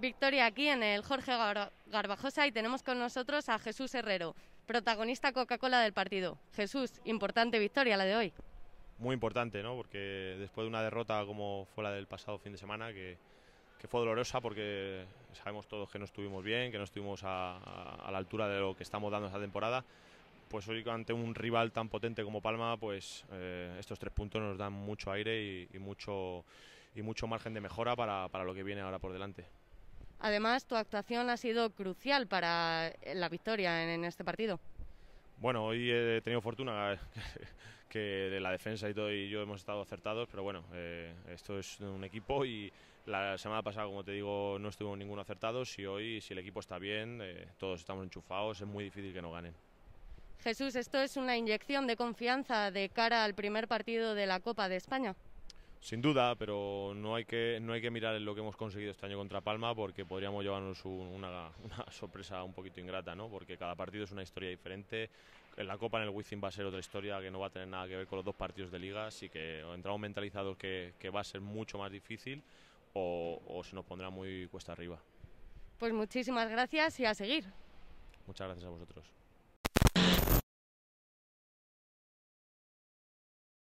Victoria aquí en el Jorge Garbajosa y tenemos con nosotros a Jesús Herrero, protagonista Coca-Cola del partido. Jesús, importante victoria la de hoy. Muy importante, ¿no? Porque después de una derrota como fue la del pasado fin de semana, que, fue dolorosa porque sabemos todos que no estuvimos bien, que no estuvimos a, la altura de lo que estamos dando esta temporada, pues hoy ante un rival tan potente como Palma, pues eh, estos tres puntos nos dan mucho aire y, mucho y mucho margen de mejora para, lo que viene ahora por delante. Además, tu actuación ha sido crucial para eh, la victoria en, este partido. Bueno, hoy he tenido fortuna que, la defensa y todo yo hemos estado acertados, pero bueno, eh, esto es un equipo y la semana pasada, como te digo, no estuvo ninguno acertado. Si hoy, si el equipo está bien, eh, todos estamos enchufados, es muy difícil que no ganen. Jesús, ¿esto es una inyección de confianza de cara al primer partido de la Copa de España? Sin duda, pero no hay que no hay que mirar en lo que hemos conseguido este año contra Palma porque podríamos llevarnos una, sorpresa un poquito ingrata, ¿no? Porque cada partido es una historia diferente. En la Copa en el Wizzing va a ser otra historia que no va a tener nada que ver con los dos partidos de liga, así que entramos mentalizados que, que va a ser mucho más difícil o se nos pondrá muy cuesta arriba. Pues muchísimas gracias y a seguir. Muchas gracias a vosotros.